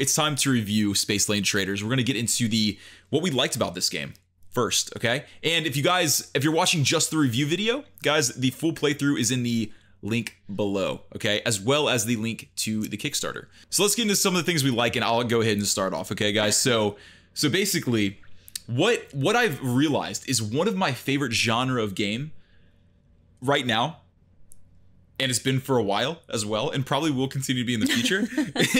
it's time to review Space Lane Traders. We're going to get into the what we liked about this game first, okay? And if you guys if you're watching just the review video, guys, the full playthrough is in the link below, okay? As well as the link to the Kickstarter. So let's get into some of the things we like and I'll go ahead and start off, okay guys? So so basically what what I've realized is one of my favorite genre of game right now and it's been for a while as well, and probably will continue to be in the future,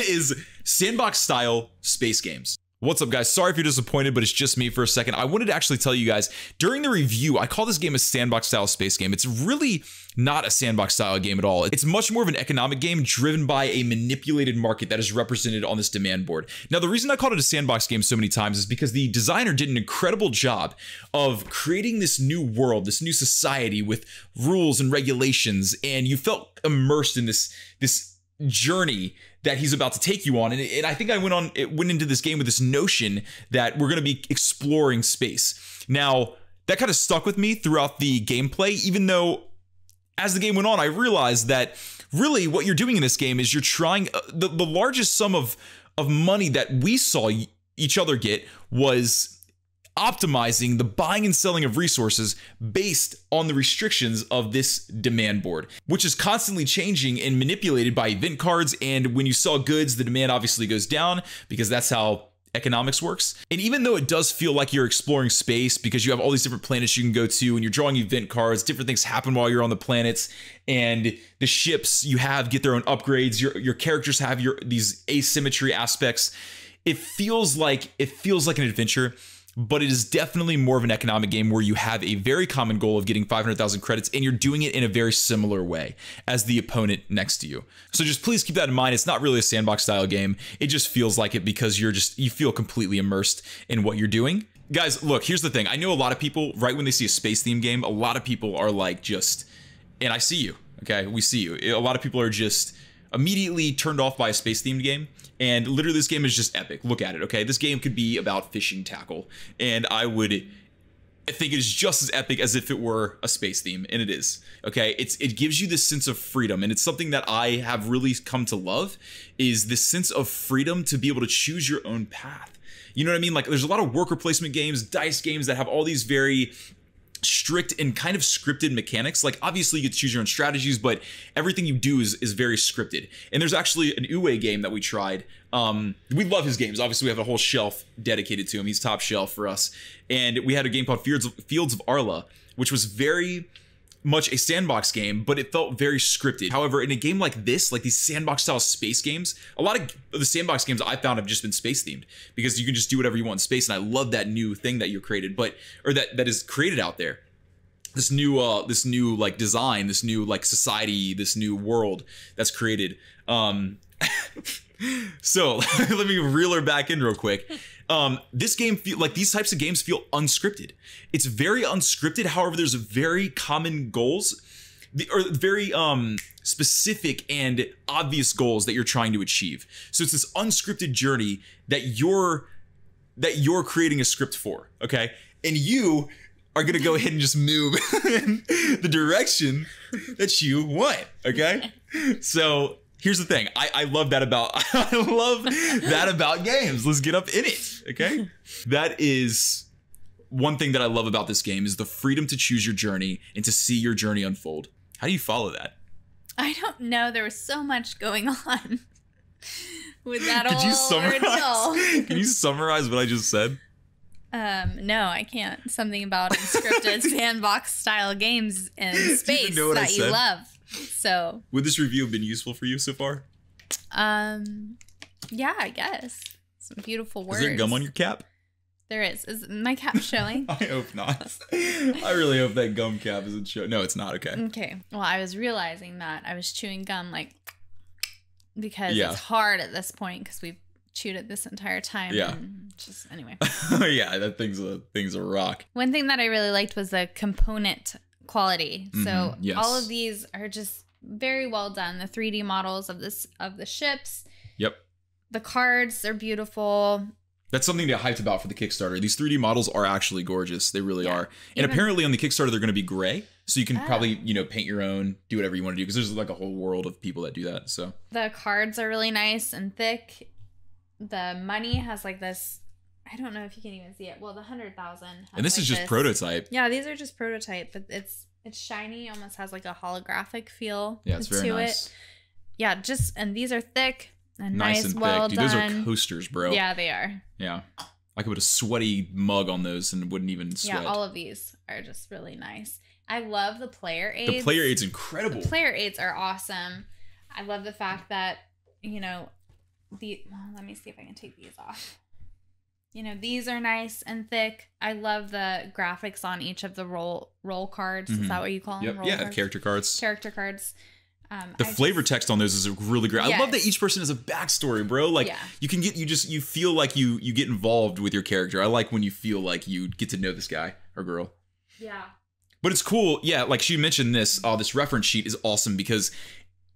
is sandbox style space games. What's up, guys? Sorry if you're disappointed, but it's just me for a second. I wanted to actually tell you guys during the review, I call this game a sandbox style space game. It's really not a sandbox style game at all. It's much more of an economic game driven by a manipulated market that is represented on this demand board. Now, the reason I called it a sandbox game so many times is because the designer did an incredible job of creating this new world, this new society with rules and regulations, and you felt immersed in this this journey that he's about to take you on and, and i think i went on it went into this game with this notion that we're going to be exploring space now that kind of stuck with me throughout the gameplay even though as the game went on i realized that really what you're doing in this game is you're trying uh, the, the largest sum of of money that we saw each other get was optimizing the buying and selling of resources based on the restrictions of this demand board, which is constantly changing and manipulated by event cards. And when you sell goods, the demand obviously goes down because that's how economics works. And even though it does feel like you're exploring space because you have all these different planets you can go to and you're drawing event cards, different things happen while you're on the planets and the ships you have get their own upgrades, your your characters have your these asymmetry aspects. It feels like it feels like an adventure but it is definitely more of an economic game where you have a very common goal of getting 500,000 credits and you're doing it in a very similar way as the opponent next to you. So just please keep that in mind. It's not really a sandbox style game. It just feels like it because you're just, you feel completely immersed in what you're doing. Guys, look, here's the thing. I know a lot of people, right when they see a space theme game, a lot of people are like just, and I see you, okay? We see you. A lot of people are just, immediately turned off by a space themed game. And literally, this game is just epic. Look at it, okay? This game could be about fishing tackle. And I would I think it is just as epic as if it were a space theme, and it is. Okay, it's it gives you this sense of freedom, and it's something that I have really come to love is this sense of freedom to be able to choose your own path. You know what I mean? Like there's a lot of worker placement games, dice games that have all these very strict and kind of scripted mechanics. Like obviously you choose your own strategies, but everything you do is is very scripted. And there's actually an Uwe game that we tried. Um, we love his games. Obviously, we have a whole shelf dedicated to him. He's top shelf for us. And we had a game called Fields of, Fields of Arla, which was very much a sandbox game, but it felt very scripted. However, in a game like this, like these sandbox style space games, a lot of the sandbox games I found have just been space themed because you can just do whatever you want in space. And I love that new thing that you created, but or that that is created out there this new uh this new like design this new like society this new world that's created um so let me reel her back in real quick um, this game feel like these types of games feel unscripted. It's very unscripted. However, there's very common goals, or very um specific and obvious goals that you're trying to achieve. So it's this unscripted journey that you're that you're creating a script for. Okay, and you are gonna go ahead and just move in the direction that you want. Okay, so here's the thing. I, I love that about I love that about games. Let's get up in it. Okay. That is one thing that I love about this game is the freedom to choose your journey and to see your journey unfold. How do you follow that? I don't know. There was so much going on with that Could you summarize? Can you summarize what I just said? Um, no, I can't. Something about unscripted sandbox style games in space you know that you love. So, would this review have been useful for you so far? Um, yeah, I guess some beautiful words. Is there gum on your cap? There is. Is my cap showing? I hope not. I really hope that gum cap isn't showing. No, it's not. Okay. Okay. Well, I was realizing that I was chewing gum like because yeah. it's hard at this point because we've chewed it this entire time. Yeah. just anyway. yeah, that thing's a thing's a rock. One thing that I really liked was the component quality. Mm-hmm. So yes. all of these are just very well done. The 3D models of this of the ships. Yep. The cards are beautiful. That's something to hyped about for the Kickstarter. These 3D models are actually gorgeous. They really yeah. are. And Even- apparently on the Kickstarter they're going to be gray, so you can oh. probably, you know, paint your own, do whatever you want to do because there's like a whole world of people that do that. So The cards are really nice and thick. The money has like this I don't know if you can even see it. Well, the hundred thousand. And this like is just this. prototype. Yeah, these are just prototype, but it's it's shiny, almost has like a holographic feel. Yeah, it's very nice. It. Yeah, just and these are thick and nice, nice and well thick. Dude, done. those are coasters, bro. Yeah, they are. Yeah, I could put a sweaty mug on those and wouldn't even sweat. Yeah, all of these are just really nice. I love the player aids. The player aids incredible. The player aids are awesome. I love the fact that you know the. Well, let me see if I can take these off you know, these are nice and thick. I love the graphics on each of the roll roll cards. Mm -hmm. Is mm-hmm. that what you call them? Yep. yeah, cards? character cards. Character cards. Um, the I flavor just, text on those is really great. Yes. I love that each person has a backstory, bro. Like yeah. you can get you just you feel like you you get involved with your character. I like when you feel like you get to know this guy or girl. Yeah. But it's cool. Yeah, like she mentioned this, uh, this reference sheet is awesome because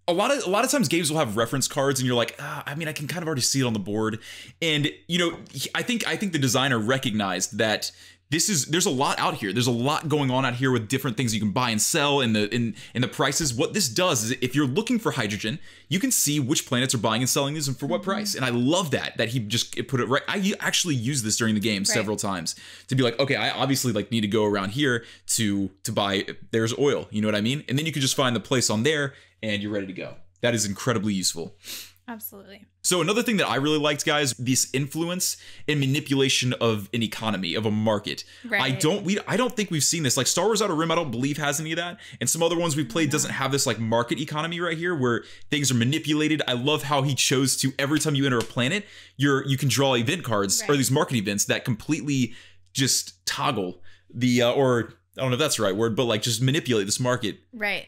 a lot of a lot of times games will have reference cards and you're like ah, i mean i can kind of already see it on the board and you know i think i think the designer recognized that this is there's a lot out here. There's a lot going on out here with different things you can buy and sell and the and, and the prices. What this does is if you're looking for hydrogen, you can see which planets are buying and selling these and for what mm-hmm. price. And I love that that he just put it right. I actually used this during the game right. several times to be like, okay, I obviously like need to go around here to to buy there's oil. You know what I mean? And then you can just find the place on there and you're ready to go. That is incredibly useful. Absolutely. So, another thing that I really liked, guys, this influence and manipulation of an economy, of a market. Right. I don't we I don't think we've seen this. Like Star Wars Outer Rim, I don't believe has any of that. And some other ones we played yeah. doesn't have this like market economy right here where things are manipulated. I love how he chose to every time you enter a planet, you're you can draw event cards right. or these market events that completely just toggle the uh, or I don't know if that's the right word, but like just manipulate this market. Right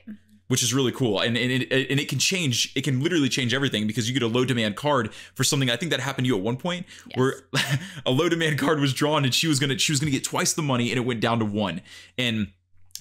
which is really cool. And, and it, and it can change, it can literally change everything because you get a low demand card for something. I think that happened to you at one point yes. where a low demand card was drawn and she was going to, she was going to get twice the money and it went down to one. And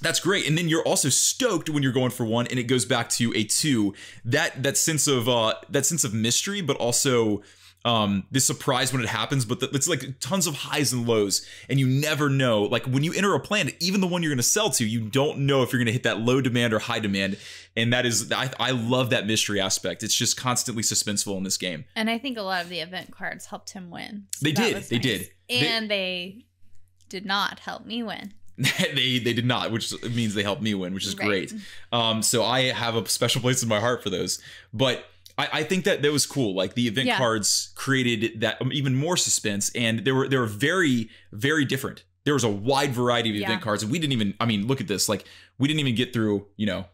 that's great. And then you're also stoked when you're going for one and it goes back to a two. That, that sense of, uh, that sense of mystery, but also, um, this surprise when it happens, but the, it's like tons of highs and lows, and you never know. Like when you enter a planet, even the one you're going to sell to, you don't know if you're going to hit that low demand or high demand, and that is I, I love that mystery aspect. It's just constantly suspenseful in this game. And I think a lot of the event cards helped him win. So they, did, they nice. did. And they, they did not help me win. they they did not, which means they helped me win, which is right. great. Um, so I have a special place in my heart for those, but I, I think that that was cool. Like the event yeah. cards created that um, even more suspense, and they were they were very very different. There was a wide variety of yeah. event cards, and we didn't even. I mean, look at this. Like we didn't even get through. You know,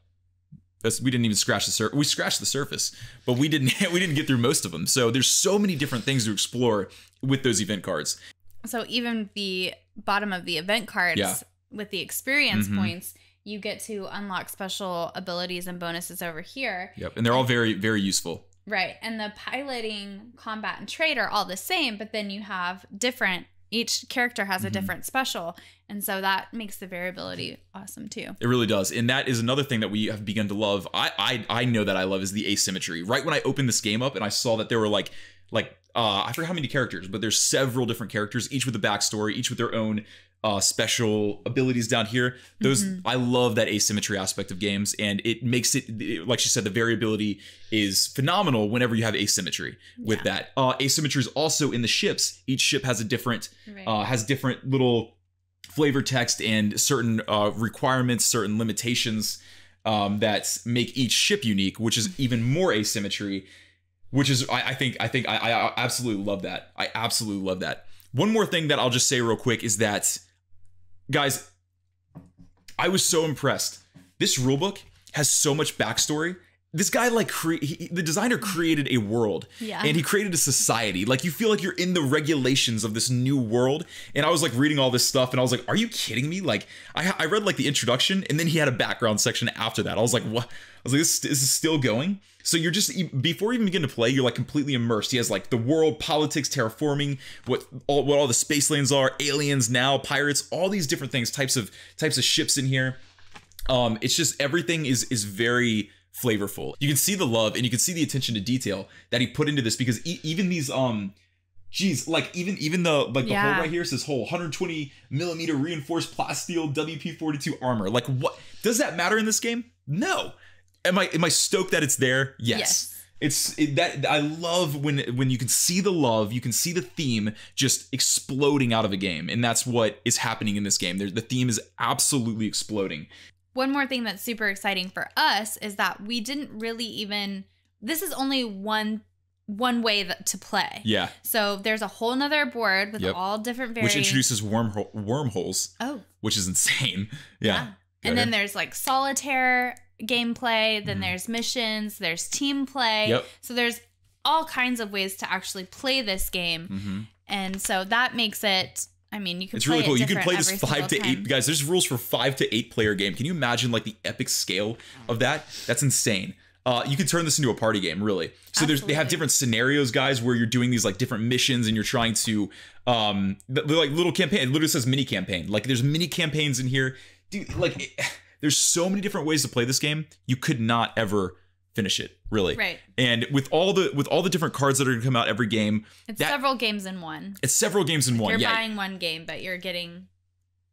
we didn't even scratch the surface. We scratched the surface, but we didn't we didn't get through most of them. So there's so many different things to explore with those event cards. So even the bottom of the event cards yeah. with the experience mm-hmm. points you get to unlock special abilities and bonuses over here. Yep. And they're all very, very useful. Right. And the piloting, combat, and trade are all the same, but then you have different, each character has a mm -hmm. different special. And so that makes the variability awesome too. It really does. And that is another thing that we have begun to love. I, I, I know that I love is the asymmetry. Right when I opened this game up and I saw that there were like, like, uh, I forget how many characters, but there's several different characters, each with a backstory, each with their own uh, special abilities down here. Those mm-hmm. I love that asymmetry aspect of games, and it makes it, like she said, the variability is phenomenal whenever you have asymmetry with yeah. that. Uh, asymmetry is also in the ships. Each ship has a different right. uh, has different little flavor text and certain uh, requirements, certain limitations um, that make each ship unique, which is even more asymmetry. Which is I, I think I think I, I absolutely love that. I absolutely love that. One more thing that I'll just say real quick is that Guys, I was so impressed. This rulebook has so much backstory this guy like cre- he, the designer created a world yeah. and he created a society like you feel like you're in the regulations of this new world and i was like reading all this stuff and i was like are you kidding me like i, I read like the introduction and then he had a background section after that i was like what i was like this, this is still going so you're just before you even begin to play you're like completely immersed he has like the world politics terraforming what all what all the space lands are aliens now pirates all these different things types of types of ships in here um it's just everything is is very flavorful. You can see the love and you can see the attention to detail that he put into this because e- even these um Jeez, like even even the like the yeah. hole right here says hole 120 millimeter reinforced plasteel WP42 armor. Like what does that matter in this game? No. Am I am I stoked that it's there? Yes. yes. It's it, that I love when when you can see the love, you can see the theme just exploding out of a game, and that's what is happening in this game. There, the theme is absolutely exploding one more thing that's super exciting for us is that we didn't really even this is only one one way that, to play. Yeah. So there's a whole nother board with yep. all different variants. Which introduces wormhole wormholes. Oh. Which is insane. Yeah. yeah. And then there's like solitaire gameplay, then mm. there's missions, there's team play. Yep. So there's all kinds of ways to actually play this game. Mm -hmm. And so that makes it I mean, you can. It's really cool. It you can play this five to time. eight guys. There's rules for five to eight player game. Can you imagine like the epic scale of that? That's insane. Uh, you can turn this into a party game, really. So Absolutely. there's they have different scenarios, guys, where you're doing these like different missions and you're trying to um like little campaign. It literally says mini campaign. Like there's mini campaigns in here, dude. Like it, there's so many different ways to play this game. You could not ever finish it really right and with all the with all the different cards that are going to come out every game it's that, several games in one it's several games in one you're yeah. buying one game but you're getting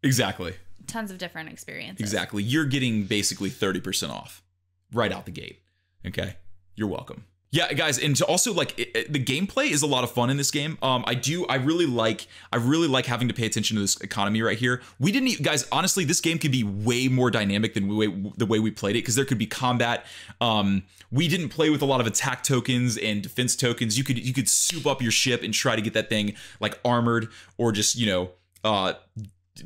exactly tons of different experiences exactly you're getting basically 30% off right out the gate okay you're welcome yeah guys and also like it, it, the gameplay is a lot of fun in this game um i do i really like i really like having to pay attention to this economy right here we didn't even, guys honestly this game could be way more dynamic than we, the way we played it because there could be combat um we didn't play with a lot of attack tokens and defense tokens you could you could soup up your ship and try to get that thing like armored or just you know uh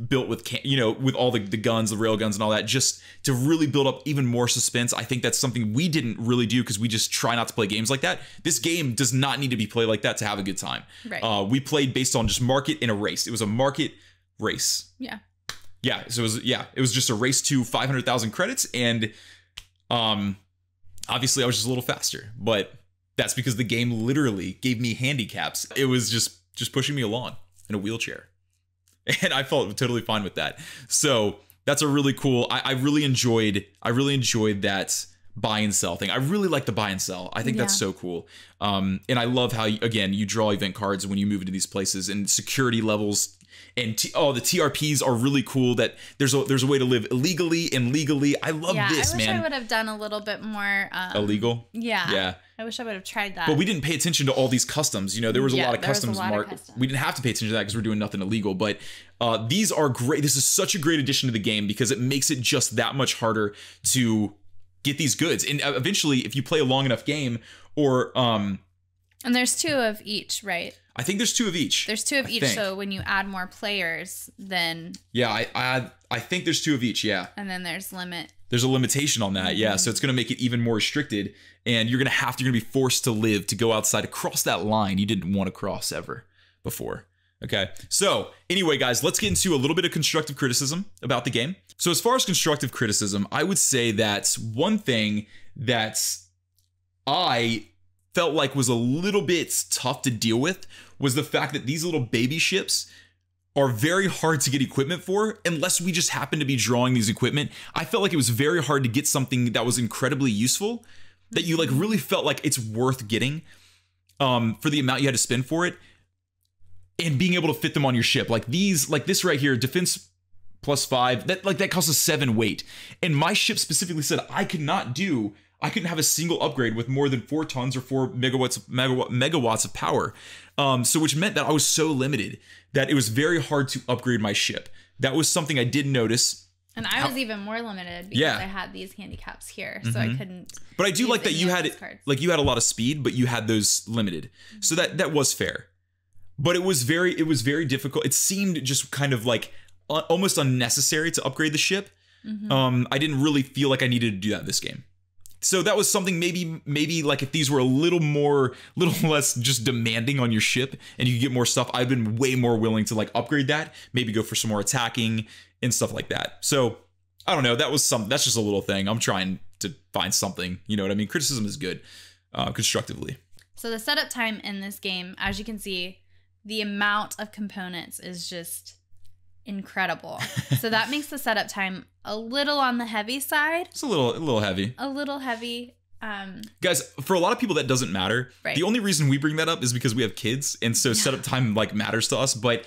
built with you know with all the, the guns the rail guns and all that just to really build up even more suspense i think that's something we didn't really do because we just try not to play games like that this game does not need to be played like that to have a good time right. Uh, we played based on just market in a race it was a market race yeah yeah so it was yeah it was just a race to 500000 credits and um obviously i was just a little faster but that's because the game literally gave me handicaps it was just just pushing me along in a wheelchair and I felt totally fine with that. So that's a really cool. I, I really enjoyed. I really enjoyed that buy and sell thing. I really like the buy and sell. I think yeah. that's so cool. Um, and I love how again you draw event cards when you move into these places, and security levels and t- oh the TRPs are really cool that there's a there's a way to live illegally and legally. I love yeah, this, man. I wish man. I would have done a little bit more um, illegal. Yeah. Yeah. I wish I would have tried that. But we didn't pay attention to all these customs. You know, there was a yeah, lot of customs lot mark. Of customs. We didn't have to pay attention to that because we're doing nothing illegal. But uh, these are great. This is such a great addition to the game because it makes it just that much harder to get these goods. And uh, eventually, if you play a long enough game, or um, and there's two of each, right? I think there's two of each. There's two of I each. Think. So when you add more players, then yeah, I, I I think there's two of each. Yeah. And then there's limit. There's a limitation on that. Mm-hmm. Yeah. So mm-hmm. it's gonna make it even more restricted, and you're gonna have to you're gonna be forced to live to go outside across that line you didn't want to cross ever before. Okay. So, anyway, guys, let's get into a little bit of constructive criticism about the game. So, as far as constructive criticism, I would say that one thing that I felt like was a little bit tough to deal with was the fact that these little baby ships are very hard to get equipment for unless we just happen to be drawing these equipment. I felt like it was very hard to get something that was incredibly useful that you like mm-hmm. really felt like it's worth getting um for the amount you had to spend for it and being able to fit them on your ship. Like these like this right here defense plus 5 that like that costs a 7 weight. And my ship specifically said I could not do I couldn't have a single upgrade with more than four tons or four megawatts megawatt, megawatts of power. Um, so which meant that I was so limited that it was very hard to upgrade my ship. That was something I did not notice. And I was How, even more limited because yeah. I had these handicaps here, so mm-hmm. I couldn't. But I do like that you had cards. like you had a lot of speed, but you had those limited, mm-hmm. so that that was fair. But it was very it was very difficult. It seemed just kind of like uh, almost unnecessary to upgrade the ship. Mm-hmm. Um, I didn't really feel like I needed to do that this game so that was something maybe maybe like if these were a little more little less just demanding on your ship and you get more stuff i've been way more willing to like upgrade that maybe go for some more attacking and stuff like that so i don't know that was some that's just a little thing i'm trying to find something you know what i mean criticism is good uh, constructively so the setup time in this game as you can see the amount of components is just incredible. so that makes the setup time a little on the heavy side. It's a little a little heavy. A little heavy. Um, Guys, for a lot of people that doesn't matter. Right. The only reason we bring that up is because we have kids, and so yeah. setup time like matters to us. But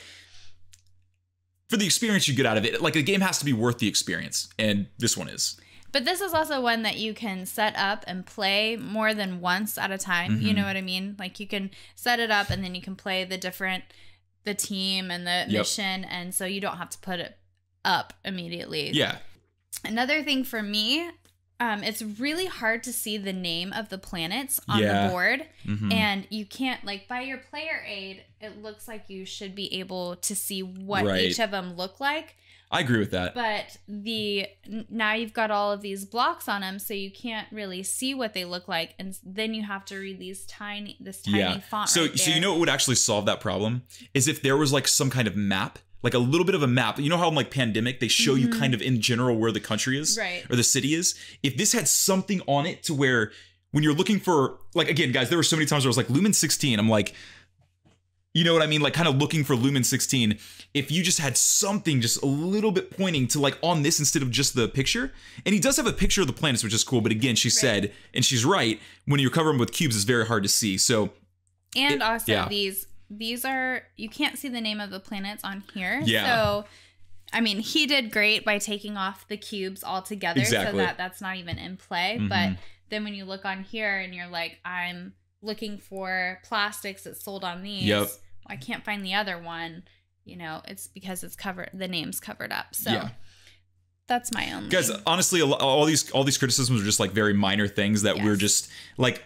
for the experience you get out of it, like the game has to be worth the experience, and this one is. But this is also one that you can set up and play more than once at a time. Mm -hmm. You mm-hmm. know what I mean? Like you can set it up, and then you can play the different the team and the yep. mission and so you don't have to put it up immediately. Yeah. Another thing for me, um, it's really hard to see the name of the planets on yeah. the board, mm -hmm. and you can't like by your player aid. It looks like you should be able to see what right. each of them look like. I agree with that. But the now you've got all of these blocks on them, so you can't really see what they look like, and then you have to read these tiny this tiny yeah. font. So right so you know what would actually solve that problem is if there was like some kind of map. Like a little bit of a map. You know how in like pandemic they show mm-hmm. you kind mm-hmm. of in general where the country is right. or the city is. If this had something on it to where when you're looking for like again, guys, there were so many times where I was like Lumen 16. I'm like, you know what I mean? Like kind of looking for Lumen 16. If you just had something just a little bit pointing to like on this instead of just the picture. And he does have a picture of the planets, which is cool. But again, she right. said, and she's right, when you're covering with cubes, it's very hard to see. So And it, also yeah. these these are you can't see the name of the planets on here. Yeah. So I mean, he did great by taking off the cubes altogether exactly. so that that's not even in play. Mm-hmm. But then when you look on here and you're like, I'm looking for plastics that's sold on these. Yep. I can't find the other one. You know, it's because it's covered. The name's covered up. So. Yeah that's my own guys honestly all these all these criticisms are just like very minor things that yes. we're just like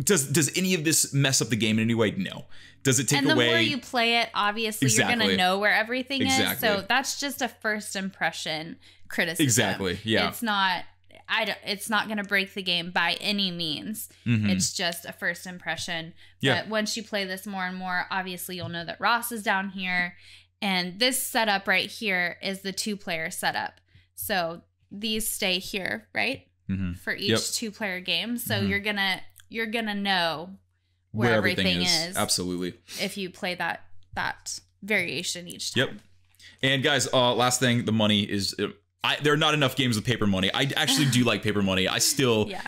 does does any of this mess up the game in any way no does it take and the away more you play it obviously exactly. you're gonna know where everything exactly. is so that's just a first impression criticism exactly yeah it's not I don't, it's not going to break the game by any means. Mm-hmm. It's just a first impression. Yeah. But once you play this more and more, obviously you'll know that Ross is down here. And this setup right here is the two player setup. So these stay here, right? Mm-hmm. For each yep. two player game. So mm-hmm. you're going to, you're going to know where, where everything, everything is, is. Absolutely. If you play that, that variation each time. Yep. And guys, uh, last thing, the money is uh, I, there are not enough games with paper money. I actually do like paper money. I still, yeah.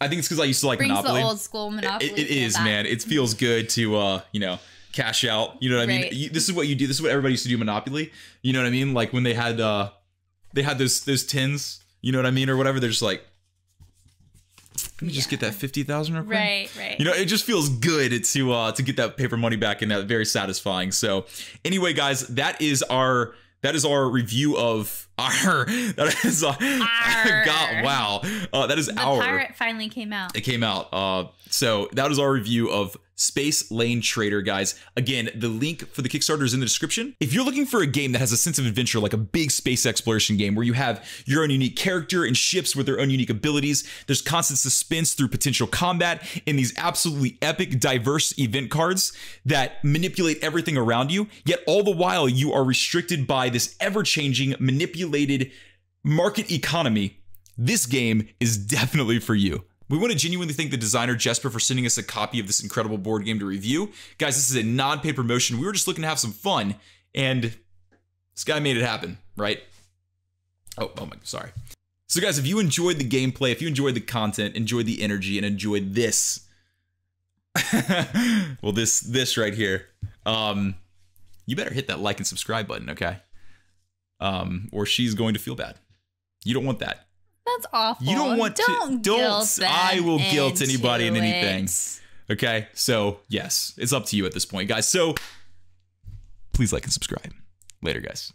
I think it's because I used to like Brings Monopoly. old school Monopoly. it, it is, man. It feels good to, uh, you know, cash out. You know what I right. mean? You, this is what you do. This is what everybody used to do Monopoly. You know what I mean? Like when they had, uh, they had those those tins. You know what I mean, or whatever. They're just like, let me yeah. just get that fifty thousand real quick. Right, right. You know, it just feels good to uh to get that paper money back, and that very satisfying. So, anyway, guys, that is our that is our review of Arr, that is uh, Arr. God, wow. Uh, that is the our pirate finally came out. It came out. Uh, so that is our review of Space Lane Trader, guys. Again, the link for the Kickstarter is in the description. If you're looking for a game that has a sense of adventure, like a big space exploration game where you have your own unique character and ships with their own unique abilities, there's constant suspense through potential combat in these absolutely epic, diverse event cards that manipulate everything around you, yet all the while you are restricted by this ever changing, manipulative regulated market economy, this game is definitely for you. We want to genuinely thank the designer Jesper for sending us a copy of this incredible board game to review. Guys, this is a non paid promotion. We were just looking to have some fun, and this guy made it happen, right? Oh, oh my, sorry. So, guys, if you enjoyed the gameplay, if you enjoyed the content, enjoyed the energy, and enjoyed this, well, this this right here, um, you better hit that like and subscribe button, okay? um, or she's going to feel bad. You don't want that. That's awful. You don't want don't to. Don't. I will guilt anybody in anything. Okay. So yes, it's up to you at this point, guys. So please like and subscribe. Later, guys.